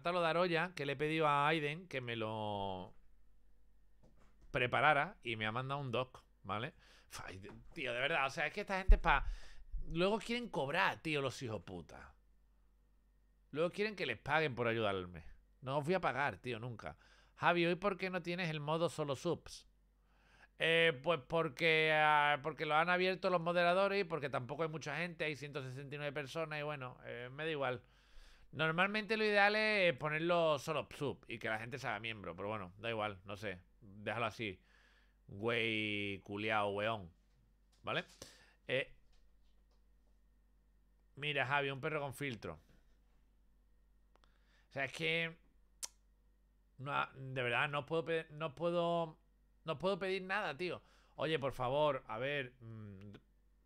falta lo de que le he pedido a Aiden que me lo preparara y me ha mandado un doc, ¿vale? tío, de verdad, o sea, es que esta gente para... Luego quieren cobrar, tío, los hijos puta. Luego quieren que les paguen por ayudarme. No os voy a pagar, tío, nunca. Javi, ¿y por qué no tienes el modo solo subs? Eh, pues porque, ah, porque lo han abierto los moderadores y porque tampoco hay mucha gente, hay 169 personas y bueno, eh, me da igual. Normalmente lo ideal es ponerlo solo sub y que la gente se haga miembro, pero bueno, da igual, no sé. Déjalo así. Güey, culiao, weón. ¿Vale? Eh, mira, Javi, un perro con filtro. O sea, es que. de verdad, no puedo, no puedo. No puedo pedir nada, tío. Oye, por favor, a ver. Mm,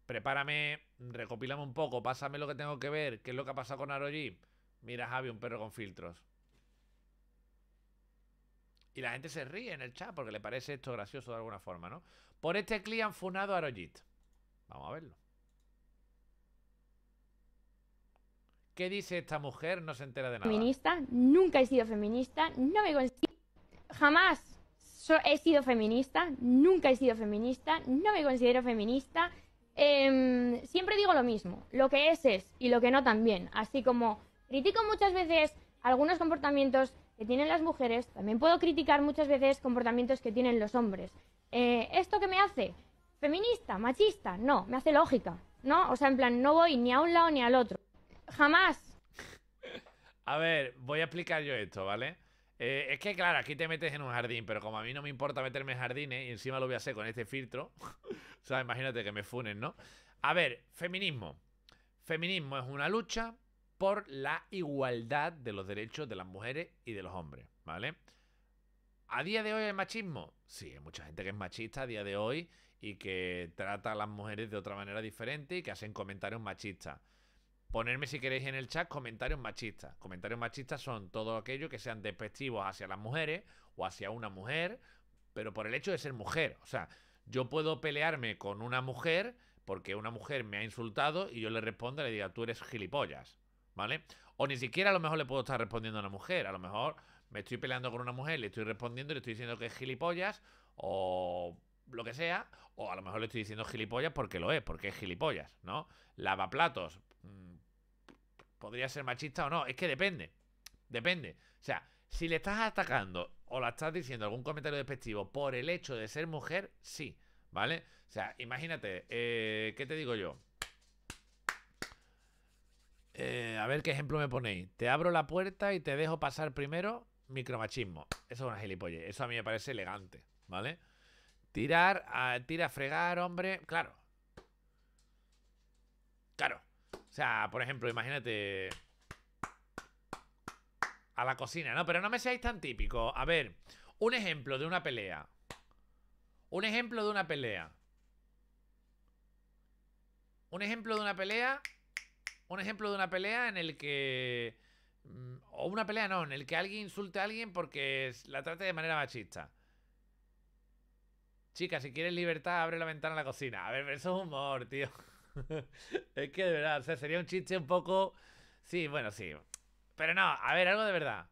prepárame, recopilame un poco, pásame lo que tengo que ver, qué es lo que ha pasado con Aroji Mira, Javi, un perro con filtros. Y la gente se ríe en el chat porque le parece esto gracioso de alguna forma, ¿no? Por este cliente funado a Arojit. Vamos a verlo. ¿Qué dice esta mujer? No se entera de nada. Feminista, nunca he sido feminista, no me considero... Jamás he sido feminista, nunca he sido feminista, no me considero feminista. Em, siempre digo lo mismo, lo que es es y lo que no también. Así como Critico muchas veces algunos comportamientos que tienen las mujeres, también puedo criticar muchas veces comportamientos que tienen los hombres. Eh, ¿Esto qué me hace? ¿Feminista? ¿Machista? No, me hace lógica, ¿no? O sea, en plan, no voy ni a un lado ni al otro. Jamás. A ver, voy a explicar yo esto, ¿vale? Eh, es que, claro, aquí te metes en un jardín, pero como a mí no me importa meterme en jardines, y encima lo voy a hacer con este filtro, o sea, imagínate que me funen, ¿no? A ver, feminismo. Feminismo es una lucha por la igualdad de los derechos de las mujeres y de los hombres, ¿vale? ¿A día de hoy hay machismo? Sí, hay mucha gente que es machista a día de hoy y que trata a las mujeres de otra manera diferente y que hacen comentarios machistas. Ponerme si queréis en el chat comentarios machistas. Comentarios machistas son todo aquello que sean despectivos hacia las mujeres o hacia una mujer, pero por el hecho de ser mujer. O sea, yo puedo pelearme con una mujer porque una mujer me ha insultado y yo le respondo y le digo, tú eres gilipollas. ¿vale? O ni siquiera a lo mejor le puedo estar respondiendo a una mujer, a lo mejor me estoy peleando con una mujer, le estoy respondiendo y le estoy diciendo que es gilipollas o lo que sea, o a lo mejor le estoy diciendo gilipollas porque lo es, porque es gilipollas, ¿no? platos mm, podría ser machista o no, es que depende, depende. O sea, si le estás atacando o la estás diciendo algún comentario despectivo por el hecho de ser mujer, sí, ¿vale? O sea, imagínate, eh, ¿qué te digo yo? Eh, a ver qué ejemplo me ponéis. Te abro la puerta y te dejo pasar primero. Micromachismo. Eso es una gilipolle. Eso a mí me parece elegante, ¿vale? Tirar, tira fregar, hombre. Claro. Claro. O sea, por ejemplo, imagínate. A la cocina, ¿no? Pero no me seáis tan típico. A ver, un ejemplo de una pelea. Un ejemplo de una pelea. Un ejemplo de una pelea un ejemplo de una pelea en el que... Mm, o una pelea no, en el que alguien insulte a alguien porque la trate de manera machista. Chica, si quieres libertad, abre la ventana a la cocina. A ver, eso es humor, tío. es que de verdad, o sea, sería un chiste un poco... Sí, bueno, sí. Pero no, a ver, algo de verdad.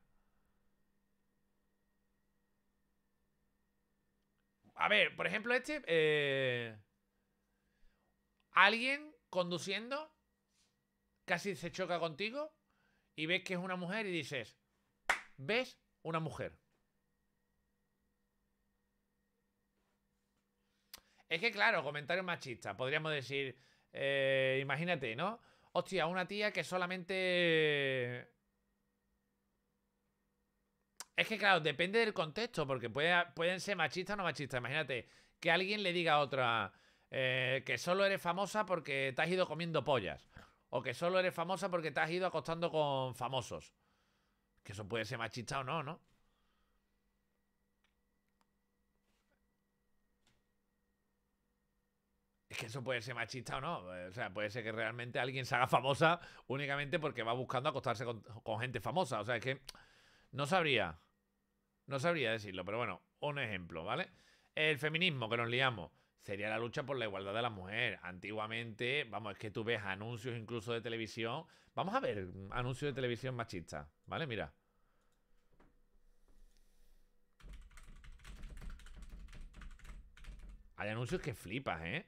A ver, por ejemplo, este... Eh, alguien conduciendo casi se choca contigo y ves que es una mujer y dices, ves una mujer. Es que claro, comentarios machistas. Podríamos decir, eh, imagínate, ¿no? Hostia, una tía que solamente... Es que claro, depende del contexto, porque pueden ser machistas o no machistas. Imagínate que alguien le diga a otra eh, que solo eres famosa porque te has ido comiendo pollas. O que solo eres famosa porque te has ido acostando con famosos. Que eso puede ser machista o no, ¿no? Es que eso puede ser machista o no. O sea, puede ser que realmente alguien se haga famosa únicamente porque va buscando acostarse con, gente famosa. O sea, es que no sabría. No sabría decirlo, pero bueno, un ejemplo, ¿vale? El feminismo, que nos liamos sería la lucha por la igualdad de la mujer. Antiguamente, vamos, es que tú ves anuncios incluso de televisión. Vamos a ver anuncios de televisión machista, ¿vale? Mira. Hay anuncios que flipas, ¿eh?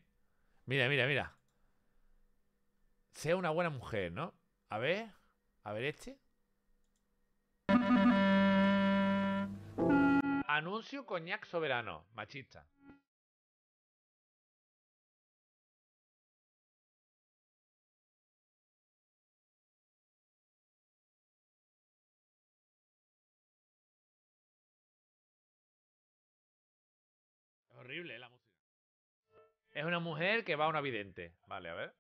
Mira, mira, mira. Sea una buena mujer, ¿no? A ver, a ver este. Anuncio coñac soberano, machista. Eh, es una mujer que va a una vidente. Vale, a ver.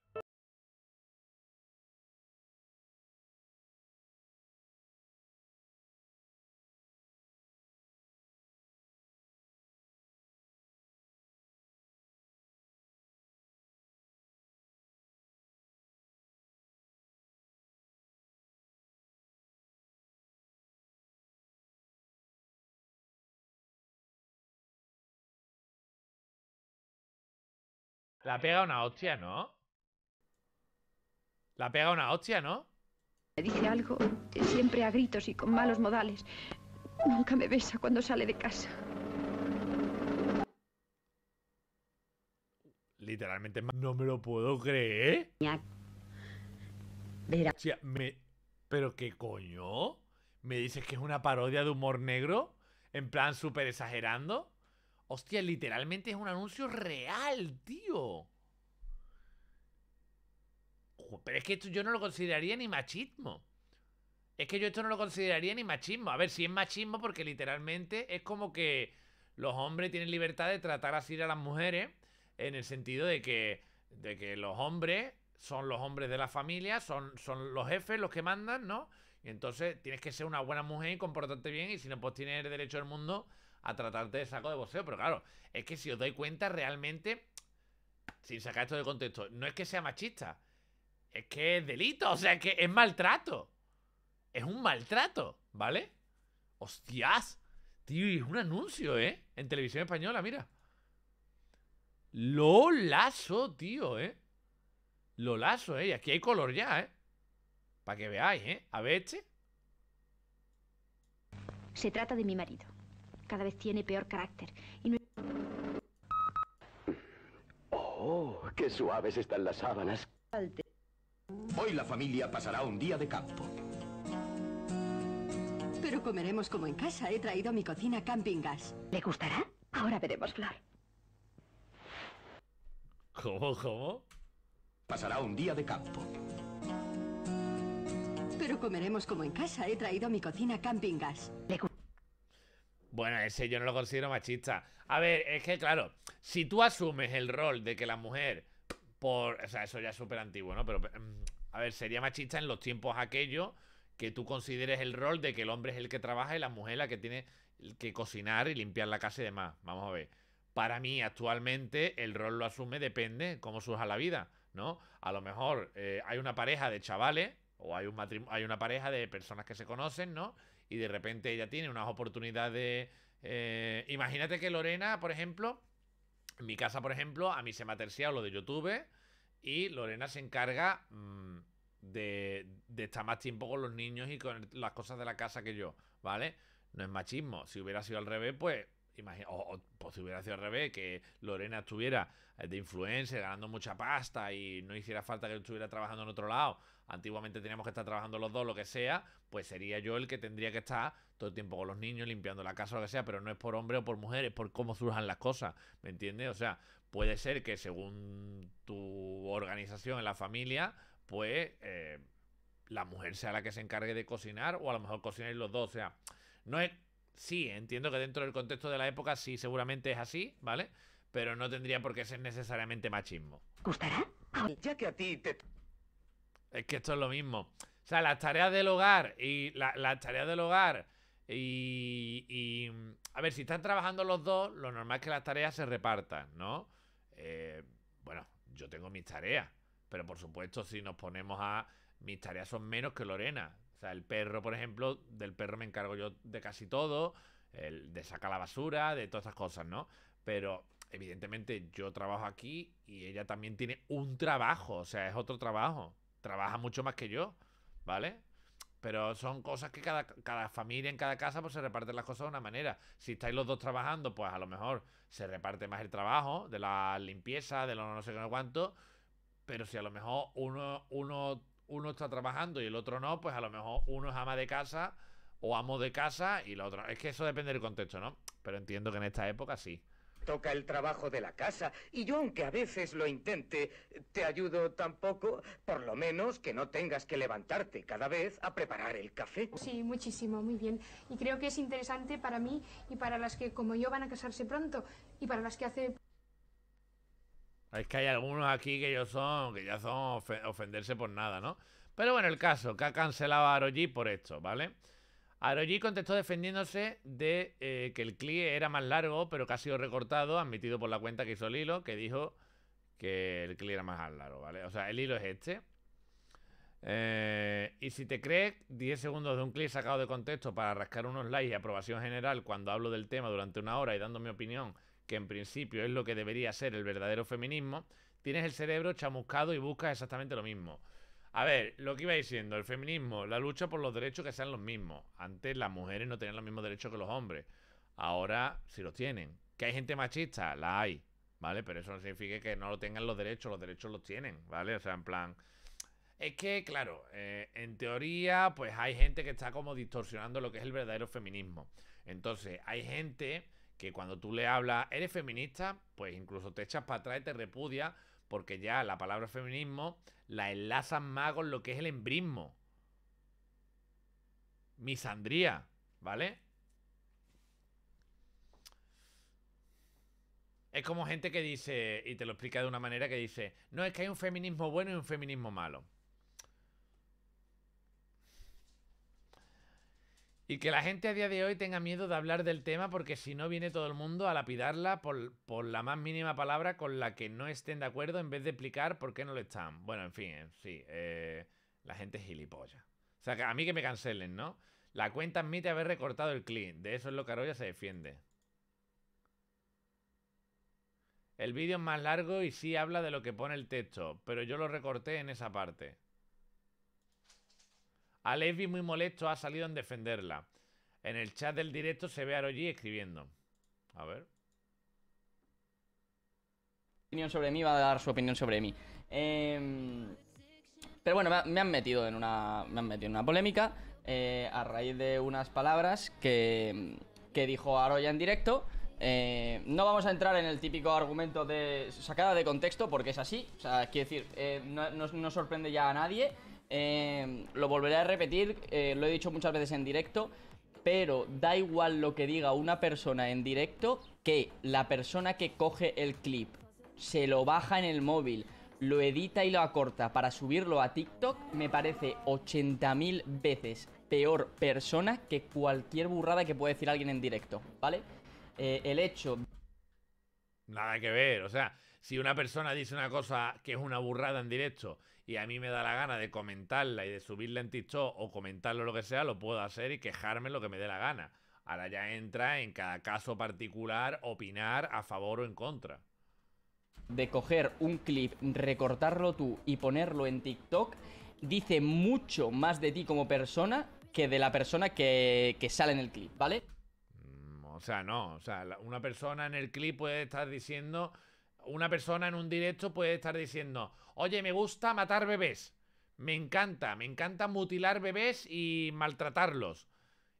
La pega una hostia, ¿no? La pega una hostia, ¿no? Me dice algo, eh, siempre a gritos y con malos modales. Nunca me besa cuando sale de casa. Literalmente, no me lo puedo creer. Verá. ¿Pero qué coño? ¿Me dices que es una parodia de humor negro? ¿En plan súper exagerando? Hostia, literalmente es un anuncio real, tío. Pero es que esto yo no lo consideraría ni machismo. Es que yo esto no lo consideraría ni machismo. A ver, si es machismo porque literalmente es como que los hombres tienen libertad de tratar así a las mujeres en el sentido de que, de que los hombres son los hombres de la familia, son, son los jefes los que mandan, ¿no? Y entonces tienes que ser una buena mujer y comportarte bien y si no, pues tienes derecho al mundo a tratarte de saco de boxeo. Pero claro, es que si os doy cuenta, realmente, sin sacar esto de contexto, no es que sea machista. Es que es delito, o sea, es que es maltrato. Es un maltrato, ¿vale? ¡Hostias! Tío, es un anuncio, ¿eh? En televisión española, mira. Lo lazo, tío, ¿eh? Lo lazo, ¿eh? Y aquí hay color ya, ¿eh? Para que veáis, ¿eh? A ver este. Se trata de mi marido cada vez tiene peor carácter. Oh, qué suaves están las sábanas. Hoy la familia pasará un día de campo. Pero comeremos como en casa. He traído mi cocina camping gas. ¿Le gustará? Ahora veremos, Flor. Pasará un día de campo. Pero comeremos como en casa. He traído mi cocina camping gas. ¿Le bueno, ese yo no lo considero machista. A ver, es que claro, si tú asumes el rol de que la mujer, por, o sea, eso ya es súper antiguo, ¿no? Pero, mm, a ver, sería machista en los tiempos aquellos que tú consideres el rol de que el hombre es el que trabaja y la mujer la que tiene que cocinar y limpiar la casa y demás. Vamos a ver. Para mí, actualmente, el rol lo asume, depende cómo surja la vida, ¿no? A lo mejor eh, hay una pareja de chavales o hay, un hay una pareja de personas que se conocen, ¿no? y de repente ella tiene unas oportunidades. de. Eh, imagínate que Lorena, por ejemplo, en mi casa, por ejemplo, a mí se me ha terciado lo de YouTube y Lorena se encarga mm, de, de estar más tiempo con los niños y con las cosas de la casa que yo, ¿vale? No es machismo. Si hubiera sido al revés, pues o, pues si hubiera sido al revés, que Lorena estuviera eh, de influencia ganando mucha pasta y no hiciera falta que estuviera trabajando en otro lado. Antiguamente teníamos que estar trabajando los dos, lo que sea, pues sería yo el que tendría que estar todo el tiempo con los niños, limpiando la casa, lo que sea, pero no es por hombre o por mujer, es por cómo surjan las cosas, ¿me entiendes? O sea, puede ser que según tu organización en la familia, pues eh, la mujer sea la que se encargue de cocinar o a lo mejor cocinar los dos, o sea, no es sí, entiendo que dentro del contexto de la época sí, seguramente es así, ¿vale? Pero no tendría por qué ser necesariamente machismo. ¿Gustará? Ya que a ti te... Es que esto es lo mismo. O sea, las tareas del hogar y la, las tareas del hogar y, A ver, si están trabajando los dos, lo normal es que las tareas se repartan, ¿no? Eh, bueno, yo tengo mis tareas. Pero por supuesto, si nos ponemos a... Mis tareas son menos que Lorena. O sea, el perro, por ejemplo, del perro me encargo yo de casi todo, el de sacar la basura, de todas esas cosas, ¿no? Pero evidentemente yo trabajo aquí y ella también tiene un trabajo, o sea, es otro trabajo. Trabaja mucho más que yo, ¿vale? Pero son cosas que cada, familia en cada casa pues se reparten las cosas de una manera. Si estáis los dos trabajando, pues a lo mejor se reparte más el trabajo de la limpieza, de lo no sé qué cuánto. Pero si a lo mejor uno, uno uno está trabajando y el otro no, pues a lo mejor uno es ama de casa o amo de casa y la otra. Es que eso depende del contexto, ¿no? Pero entiendo que en esta época sí. Toca el trabajo de la casa y yo aunque a veces lo intente, te ayudo tampoco, por lo menos que no tengas que levantarte cada vez a preparar el café. Sí, muchísimo, muy bien. Y creo que es interesante para mí y para las que como yo van a casarse pronto y para las que hace es que hay algunos aquí que, ellos son, que ya son ofenderse por nada, ¿no? Pero bueno, el caso, que ha cancelado a Aroji por esto, ¿vale? Aroji contestó defendiéndose de eh, que el clip era más largo, pero que ha sido recortado, admitido por la cuenta que hizo el hilo, que dijo que el clip era más largo, ¿vale? O sea, el hilo es este. Eh, y si te crees, 10 segundos de un clic sacado de contexto para rascar unos likes y aprobación general cuando hablo del tema durante una hora y dando mi opinión que en principio es lo que debería ser el verdadero feminismo, tienes el cerebro chamuscado y buscas exactamente lo mismo. A ver, lo que iba diciendo, el feminismo, la lucha por los derechos que sean los mismos. Antes las mujeres no tenían los mismos derechos que los hombres. Ahora sí los tienen. ¿Que hay gente machista? La hay, ¿vale? Pero eso no significa que no lo tengan los derechos, los derechos los tienen, ¿vale? O sea, en plan... Es que, claro, eh, en teoría, pues hay gente que está como distorsionando lo que es el verdadero feminismo. Entonces, hay gente que cuando tú le hablas, eres feminista, pues incluso te echas para atrás y te repudia, porque ya la palabra feminismo la enlazan más con lo que es el embrismo. Misandría, ¿vale? Es como gente que dice, y te lo explica de una manera que dice, no, es que hay un feminismo bueno y un feminismo malo. Y que la gente a día de hoy tenga miedo de hablar del tema porque si no viene todo el mundo a lapidarla por, por la más mínima palabra con la que no estén de acuerdo en vez de explicar por qué no lo están. Bueno, en fin, eh, sí, eh, la gente es gilipollas. O sea, a mí que me cancelen, ¿no? La cuenta admite haber recortado el clip. De eso es lo que Arroya se defiende. El vídeo es más largo y sí habla de lo que pone el texto, pero yo lo recorté en esa parte. Alevi, muy molesto, ha salido en defenderla. En el chat del directo se ve a Rogi escribiendo. A ver. Opinión sobre mí, va a dar su opinión sobre mí. Em, pero bueno, me han metido en una, me han metido en una polémica eh, a raíz de unas palabras que, que dijo Aroya en directo. Eh, no vamos a entrar en el típico argumento de sacada de contexto porque es así. O sea, quiero decir, eh, no, sorprende ya a nadie. Em, lo volveré a repetir, eh, lo he dicho muchas veces en directo, pero da igual lo que diga una persona en directo que la persona que coge el clip, se lo baja en el móvil, lo edita y lo acorta para subirlo a TikTok, me parece 80.000 veces peor persona que cualquier burrada que puede decir alguien en directo, ¿vale? Eh, el hecho... Nada que ver, o sea, si una persona dice una cosa que es una burrada en directo y a mí me da la gana de comentarla y de subirla en TikTok o comentarlo lo que sea, lo puedo hacer y quejarme lo que me dé la gana. Ahora ya entra en cada caso particular opinar a favor o en contra. De coger un clip, recortarlo tú y ponerlo en TikTok, dice mucho más de ti como persona que de la persona que, que sale en el clip, ¿vale? Mm, o sea, no, o sea, una persona en el clip puede estar diciendo una persona en un directo puede estar diciendo, oye, me gusta matar bebés. Me encanta, me encanta mutilar bebés y maltratarlos.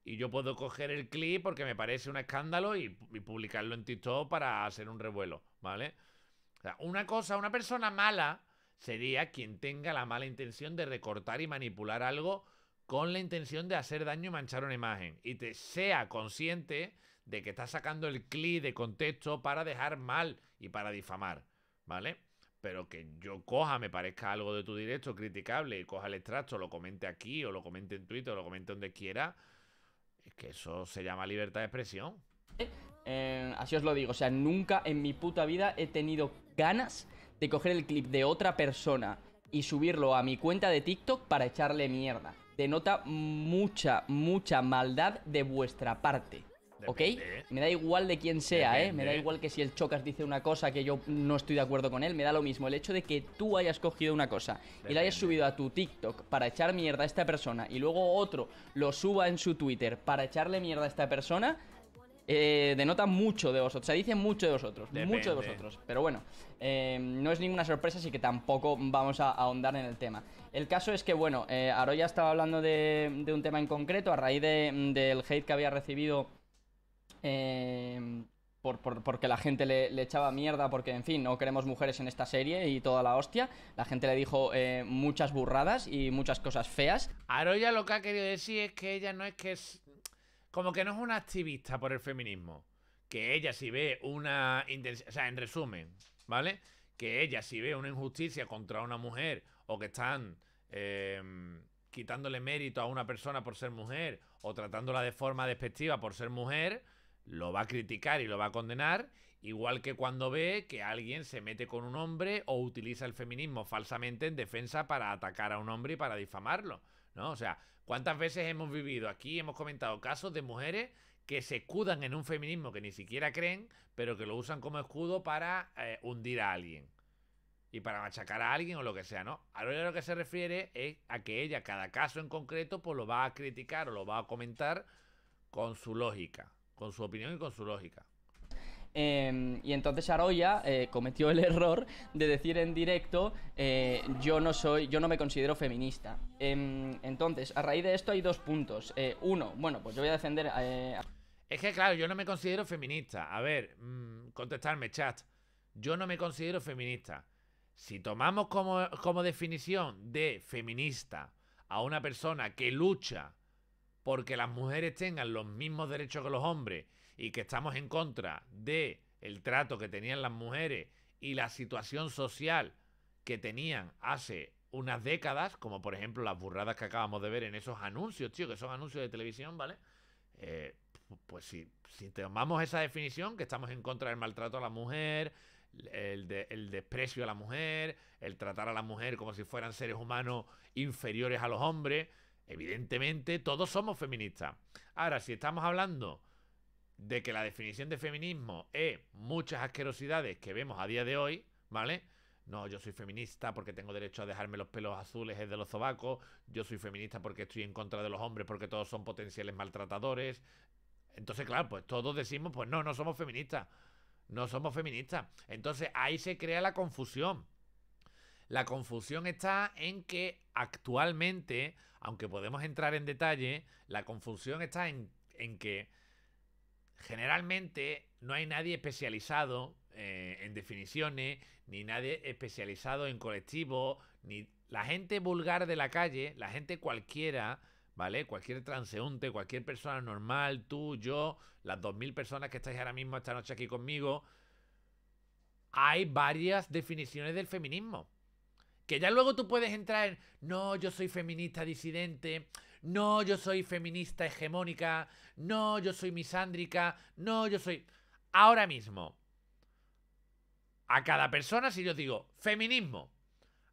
Y yo puedo coger el clip porque me parece un escándalo y, publicarlo en TikTok para hacer un revuelo, ¿vale? una cosa, una persona mala sería quien tenga la mala intención de recortar y manipular algo con la intención de hacer daño y manchar una imagen. Y te sea consciente de que está sacando el clip de contexto para dejar mal y para difamar, ¿vale? Pero que yo coja, me parezca algo de tu directo criticable y coja el extracto, lo comente aquí o lo comente en Twitter o lo comente donde quiera, es que eso se llama libertad de expresión. Eh, eh, así os lo digo, o sea, nunca en mi puta vida he tenido ganas de coger el clip de otra persona y subirlo a mi cuenta de TikTok para echarle mierda. Denota mucha, mucha maldad de vuestra parte. ¿Ok? ¿eh? Me da igual de quién sea, ¿eh? Me da igual que si el Chocas dice una cosa que yo no estoy de acuerdo con él, me da lo mismo. El hecho de que tú hayas cogido una cosa y la hayas subido a tu TikTok para echar mierda a esta persona y luego otro lo suba en su Twitter para echarle mierda a esta persona, eh, denota mucho de vosotros, o sea, dice mucho de vosotros, mucho de vosotros. Pero bueno, eh, no es ninguna sorpresa, así que tampoco vamos a ahondar en el tema. El caso es que, bueno, Aroya estaba hablando de, un tema en concreto a raíz del hate que había recibido eh, por, porque la gente le, echaba mierda, porque en fin, no queremos mujeres en esta serie y toda la hostia. La gente le dijo eh, muchas burradas y muchas cosas feas. Aroya lo que ha querido decir es que ella no es que es. Como que no es una activista por el feminismo. Que ella si ve una. O sea, en resumen, ¿vale? Que ella si ve una injusticia contra una mujer o que están. Em, quitándole mérito a una persona por ser mujer o tratándola de forma despectiva por ser mujer, lo va a criticar y lo va a condenar, igual que cuando ve que alguien se mete con un hombre o utiliza el feminismo falsamente en defensa para atacar a un hombre y para difamarlo, ¿no? O sea, ¿cuántas veces hemos vivido aquí, hemos comentado casos de mujeres que se escudan en un feminismo que ni siquiera creen, pero que lo usan como escudo para eh, hundir a alguien? Y para machacar a alguien o lo que sea, ¿no? Ahora lo que se refiere es a que ella, cada caso en concreto, pues lo va a criticar o lo va a comentar con su lógica, con su opinión y con su lógica. Em, y entonces arroya eh, cometió el error de decir en directo eh, yo no soy, yo no me considero feminista. Em, entonces, a raíz de esto hay dos puntos. Eh, uno, bueno, pues yo voy a defender. Es que claro, yo no me considero feminista. A ver, mm, contestarme, chat. Yo no me considero feminista. Si tomamos como, como definición de feminista a una persona que lucha porque las mujeres tengan los mismos derechos que los hombres y que estamos en contra de el trato que tenían las mujeres y la situación social que tenían hace unas décadas, como por ejemplo las burradas que acabamos de ver en esos anuncios, tío, que son anuncios de televisión, ¿vale? Eh, pues si, tomamos esa definición, que estamos en contra del maltrato a la mujer, el, el, desprecio a la mujer, el tratar a la mujer como si fueran seres humanos inferiores a los hombres, Evidentemente, todos somos feministas. Ahora, si estamos hablando de que la definición de feminismo es muchas asquerosidades que vemos a día de hoy, ¿vale? No, yo soy feminista porque tengo derecho a dejarme los pelos azules de los sobacos. Yo soy feminista porque estoy en contra de los hombres porque todos son potenciales maltratadores. Entonces, claro, pues todos decimos, pues no, no somos feministas. No somos feministas. Entonces ahí se crea la confusión. La confusión está en que actualmente, aunque podemos entrar en detalle, la confusión está en, que generalmente no hay nadie especializado eh, en definiciones, ni nadie especializado en colectivo, ni la gente vulgar de la calle, la gente cualquiera, ¿vale? Cualquier transeúnte, cualquier persona normal, tú, yo, las 2.000 personas que estáis ahora mismo esta noche aquí conmigo, hay varias definiciones del feminismo. Que ya luego tú puedes entrar en, no, yo soy feminista disidente, no, yo soy feminista hegemónica, no, yo soy misándrica, no, yo soy... Ahora mismo, a cada persona, si yo digo feminismo,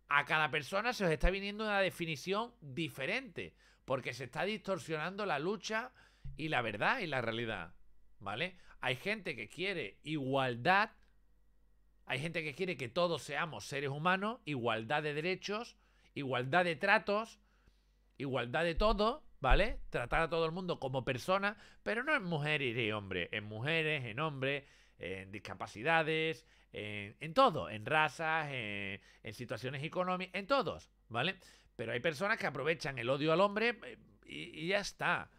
a cada persona se os está viniendo una definición diferente, porque se está distorsionando la lucha y la verdad y la realidad, ¿vale? Hay gente que quiere igualdad hay gente que quiere que todos seamos seres humanos, igualdad de derechos, igualdad de tratos, igualdad de todo, ¿vale? Tratar a todo el mundo como persona, pero no en mujeres y hombres, en mujeres, en hombres, en discapacidades, en, todo, en razas, en, situaciones económicas, en todos, ¿vale? Pero hay personas que aprovechan el odio al hombre eh, y ya está.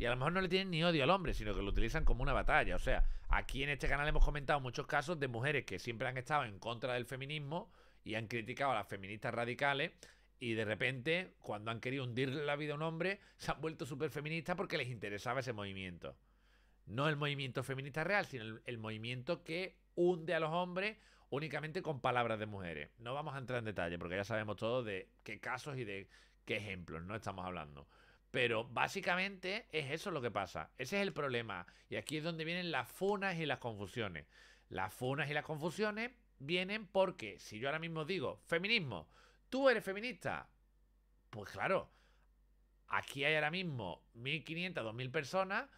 Y a lo mejor no le tienen ni odio al hombre, sino que lo utilizan como una batalla. O sea, aquí en este canal hemos comentado muchos casos de mujeres que siempre han estado en contra del feminismo y han criticado a las feministas radicales. Y de repente, cuando han querido hundir la vida a un hombre, se han vuelto súper feministas porque les interesaba ese movimiento. No el movimiento feminista real, sino el, el movimiento que hunde a los hombres únicamente con palabras de mujeres. No vamos a entrar en detalle porque ya sabemos todo de qué casos y de qué ejemplos no estamos hablando. Pero básicamente es eso lo que pasa. Ese es el problema. Y aquí es donde vienen las funas y las confusiones. Las funas y las confusiones vienen porque si yo ahora mismo digo, feminismo, tú eres feminista, pues claro, aquí hay ahora mismo 1.500, 2.000 personas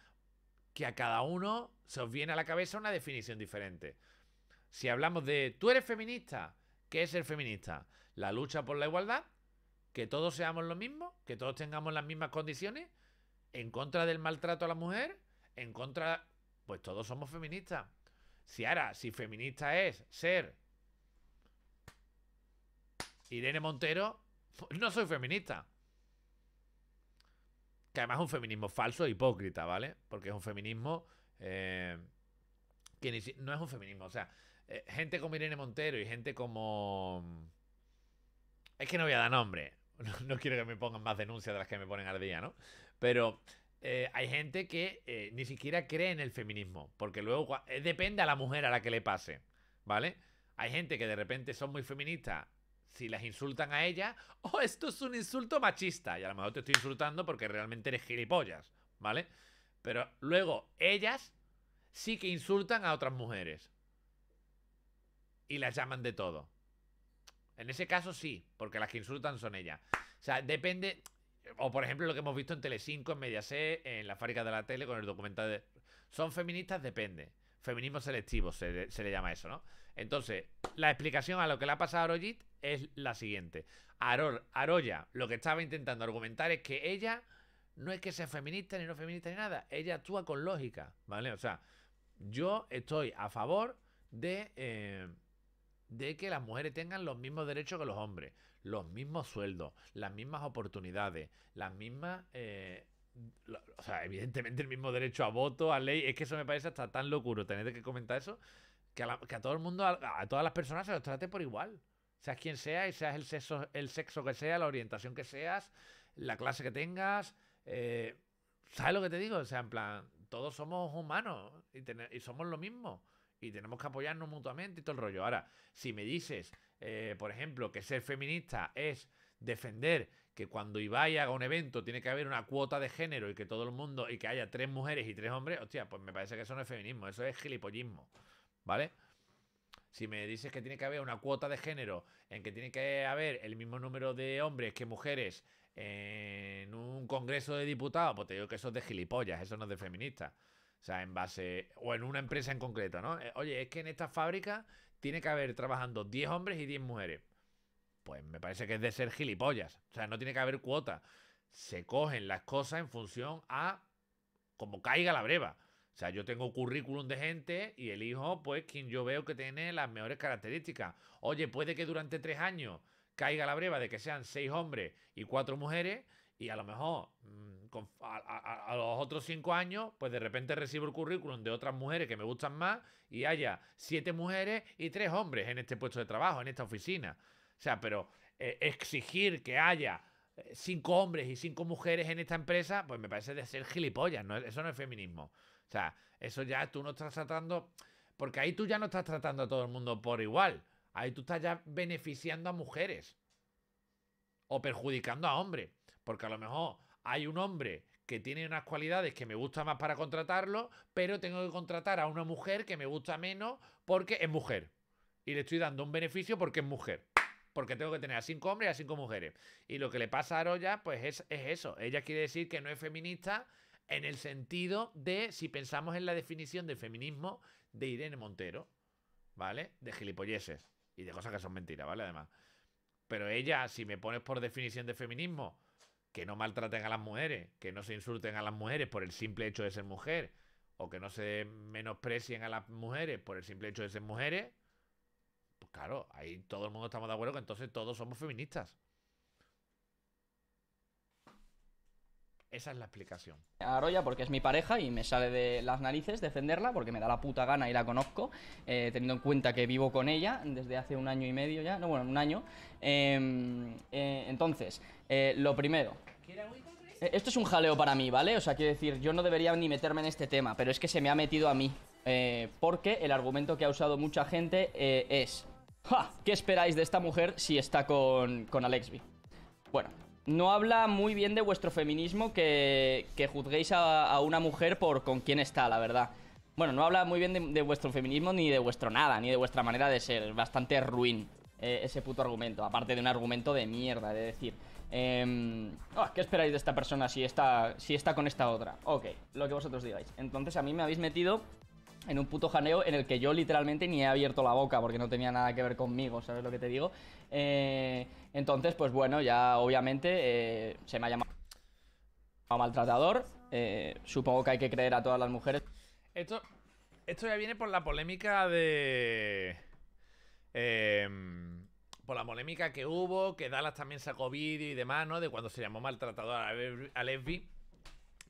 que a cada uno se os viene a la cabeza una definición diferente. Si hablamos de, tú eres feminista, ¿qué es ser feminista? La lucha por la igualdad que todos seamos lo mismo, que todos tengamos las mismas condiciones, en contra del maltrato a la mujer, en contra... Pues todos somos feministas. Si ahora, si feminista es ser Irene Montero, pues no soy feminista. Que además es un feminismo falso e hipócrita, ¿vale? Porque es un feminismo eh, que no es un feminismo. O sea, eh, gente como Irene Montero y gente como... Es que no voy a dar nombre. no, quiero que me pongan más denuncias de las que me ponen al día, ¿no? Pero eh, hay gente que eh, ni siquiera cree en el feminismo, porque luego eh, depende a la mujer a la que le pase, ¿vale? Hay gente que de repente son muy feministas si las insultan a ella, o oh, esto es un insulto machista, y a lo mejor te estoy insultando porque realmente eres gilipollas, ¿vale? Pero luego ellas sí que insultan a otras mujeres y las llaman de todo. En ese caso sí, porque las que insultan son ellas. O sea, depende. O por ejemplo lo que hemos visto en Telecinco, en Mediaset, en la fábrica de la tele con el documental de... Son feministas, depende. Feminismo selectivo se, le llama eso, ¿no? Entonces, la explicación a lo que le ha pasado a Arojit es la siguiente. Aroya lo que estaba intentando argumentar es que ella no es que sea feminista ni no feminista ni nada. Ella actúa con lógica, ¿vale? O sea, yo estoy a favor de... Eh, de que las mujeres tengan los mismos derechos que los hombres, los mismos sueldos, las mismas oportunidades, las mismas... Eh, o sea, evidentemente el mismo derecho a voto, a ley, es que eso me parece hasta tan locuro tener que comentar eso, que a, todo el mundo, a, todas las personas se los trate por igual. Seas quien sea y seas el sexo, el sexo que sea, la orientación que seas, la clase que tengas, eh, ¿Sabes lo que te digo? O sea, en plan, todos somos humanos y, y somos lo mismo y tenemos que apoyarnos mutuamente y todo el rollo. Ahora, si me dices, eh, por ejemplo, que ser feminista es defender que cuando Ibai haga un evento tiene que haber una cuota de género y que todo el mundo y que haya tres mujeres y tres hombres, hostia, pues me parece que eso no es feminismo, eso es gilipollismo, ¿vale? Si me dices que tiene que haber una cuota de género en que tiene que haber el mismo número de hombres que mujeres en un congreso de diputados, pues te digo que eso es de gilipollas, eso no es de feminista. O sea, en base. O en una empresa en concreto, ¿no? Eh, oye, es que en esta fábrica tiene que haber trabajando 10 hombres y 10 mujeres. Pues me parece que es de ser gilipollas. O sea, no tiene que haber cuota. Se cogen las cosas en función a como caiga la breva. O sea, yo tengo currículum de gente y elijo, pues, quien yo veo que tiene las mejores características. Oye, puede que durante tres años caiga la breva de que sean seis hombres y cuatro mujeres, y a lo mejor mm, a, los otros cinco años, pues de repente recibo el currículum de otras mujeres que me gustan más y haya siete mujeres y tres hombres en este puesto de trabajo, en esta oficina. O sea, pero eh, exigir que haya eh, cinco hombres y cinco mujeres en esta empresa, pues me parece de ser gilipollas, no, eso no es feminismo. O sea, eso ya tú no estás tratando, porque ahí tú ya no estás tratando a todo el mundo por igual, ahí tú estás ya beneficiando a mujeres o perjudicando a hombres, porque a lo mejor hay un hombre que tiene unas cualidades que me gusta más para contratarlo, pero tengo que contratar a una mujer que me gusta menos porque es mujer. Y le estoy dando un beneficio porque es mujer. Porque tengo que tener a cinco hombres y a cinco mujeres. Y lo que le pasa a Aroya, pues es, eso. Ella quiere decir que no es feminista en el sentido de, si pensamos en la definición de feminismo de Irene Montero, ¿vale? De gilipolleses y de cosas que son mentiras, ¿vale? Además. Pero ella, si me pones por definición de feminismo, que no maltraten a las mujeres, que no se insulten a las mujeres por el simple hecho de ser mujer, o que no se menosprecien a las mujeres por el simple hecho de ser mujeres, pues claro, ahí todo el mundo estamos de acuerdo que entonces todos somos feministas. Esa es la explicación. A porque es mi pareja y me sale de las narices defenderla porque me da la puta gana y la conozco, eh, teniendo en cuenta que vivo con ella desde hace un año y medio ya, no, bueno, un año. Em, eh, entonces, eh, lo primero... Esto es un jaleo para mí, ¿vale? O sea, quiero decir, yo no debería ni meterme en este tema, pero es que se me ha metido a mí. porque el argumento que ha usado mucha gente es... ¿Qué esperáis de esta mujer si está con, con Alexby? Bueno, no habla muy bien de vuestro feminismo que, juzguéis a, una mujer por con quién está, la verdad. Bueno, no habla muy bien de, vuestro feminismo ni de vuestro nada, ni de vuestra manera de ser. Bastante ruin eh, ese puto argumento, aparte de un argumento de mierda, de decir... Em, ah, ¿Qué esperáis de esta persona si está, si está con esta otra? Ok, lo que vosotros digáis. Entonces a mí me habéis metido en un puto janeo en el que yo literalmente ni he abierto la boca porque no tenía nada que ver conmigo, ¿sabes lo que te digo? Eh, entonces, pues bueno, ya obviamente eh, se me ha llamado maltratador. Eh, supongo que hay que creer a todas las mujeres. Esto, esto ya viene por la polémica de... Em, por la polémica que hubo, que Dallas también sacó vídeo y demás, ¿no? De cuando se llamó maltratador a Lesbi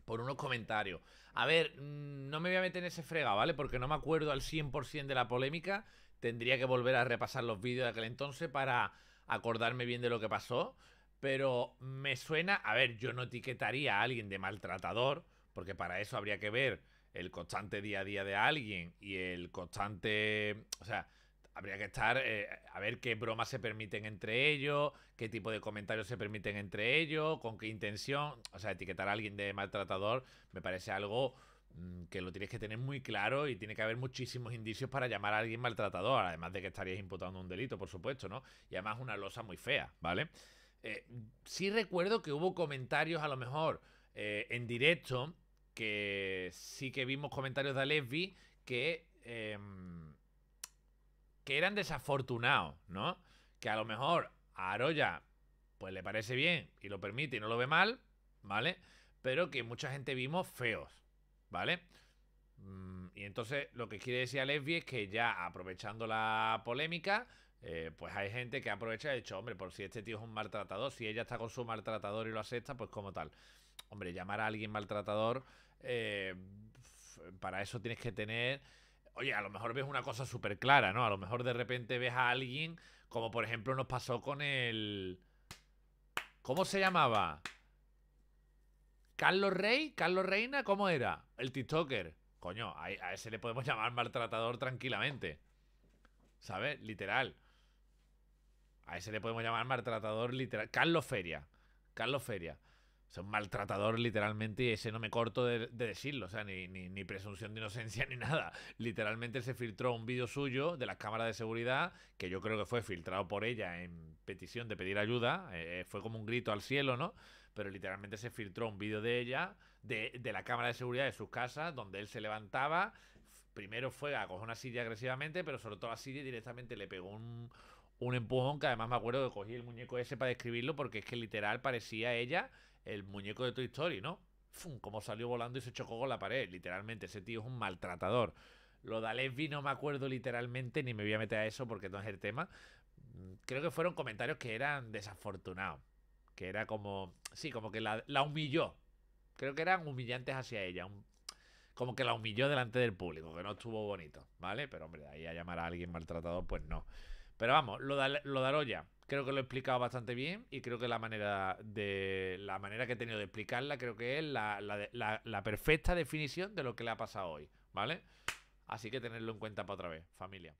por unos comentarios. A ver, mm, no me voy a meter en ese frega, ¿vale? Porque no me acuerdo al 100% de la polémica. Tendría que volver a repasar los vídeos de aquel entonces para acordarme bien de lo que pasó. Pero me suena, a ver, yo no etiquetaría a alguien de maltratador, porque para eso habría que ver el constante día a día de alguien y el constante, o sea, habría que estar eh, a ver qué bromas se permiten entre ellos, qué tipo de comentarios se permiten entre ellos, con qué intención. O sea, etiquetar a alguien de maltratador me parece algo mm, que lo tienes que tener muy claro y tiene que haber muchísimos indicios para llamar a alguien maltratador, además de que estarías imputando un delito, por supuesto, ¿no? Y además una losa muy fea, ¿vale? Eh, sí recuerdo que hubo comentarios a lo mejor eh, en directo, que sí que vimos comentarios de Lesbi que em, que eran desafortunados, ¿no? Que a lo mejor a Aroya pues le parece bien y lo permite y no lo ve mal, ¿vale? Pero que mucha gente vimos feos, ¿vale? Mm, y entonces lo que quiere decir Lesbi es que ya aprovechando la polémica, eh, pues hay gente que aprovecha y ha dicho, hombre, por si este tío es un maltratador, si ella está con su maltratador y lo acepta, pues como tal. Hombre, llamar a alguien maltratador, eh, para eso tienes que tener oye, a lo mejor ves una cosa súper clara, ¿no? A lo mejor de repente ves a alguien, como por ejemplo nos pasó con el... ¿Cómo se llamaba? ¿Carlos Rey? ¿Carlos Reina? ¿Cómo era? El TikToker. Coño, a, ese le podemos llamar maltratador tranquilamente. ¿Sabes? Literal. A ese le podemos llamar maltratador literal. Carlos Feria. Carlos Feria. Es un maltratador literalmente, y ese no me corto de, decirlo, o sea, ni, ni, presunción de inocencia ni nada. Literalmente se filtró un vídeo suyo de las cámaras de seguridad, que yo creo que fue filtrado por ella en petición de pedir ayuda, eh, fue como un grito al cielo, ¿no? Pero literalmente se filtró un vídeo de ella, de, de la cámara de seguridad de sus casas, donde él se levantaba, primero fue a coger una silla agresivamente, pero sobre todo la silla directamente le pegó un, un empujón que además me acuerdo que cogí el muñeco ese para describirlo porque es que literal parecía ella el muñeco de Toy Story, ¿no? ¡Fum! Como salió volando y se chocó con la pared, literalmente, ese tío es un maltratador. Lo de vi no me acuerdo literalmente, ni me voy a meter a eso porque no es el tema. Creo que fueron comentarios que eran desafortunados. Que era como. Sí, como que la, humilló. Creo que eran humillantes hacia ella. como que la humilló delante del público, que no estuvo bonito, ¿vale? Pero hombre, ahí a llamar a alguien maltratador, pues no. Pero vamos, lo daré lo creo que lo he explicado bastante bien y creo que la manera de la manera que he tenido de explicarla creo que es la, la, la perfecta definición de lo que le ha pasado hoy, ¿vale? Así que tenerlo en cuenta para otra vez, familia.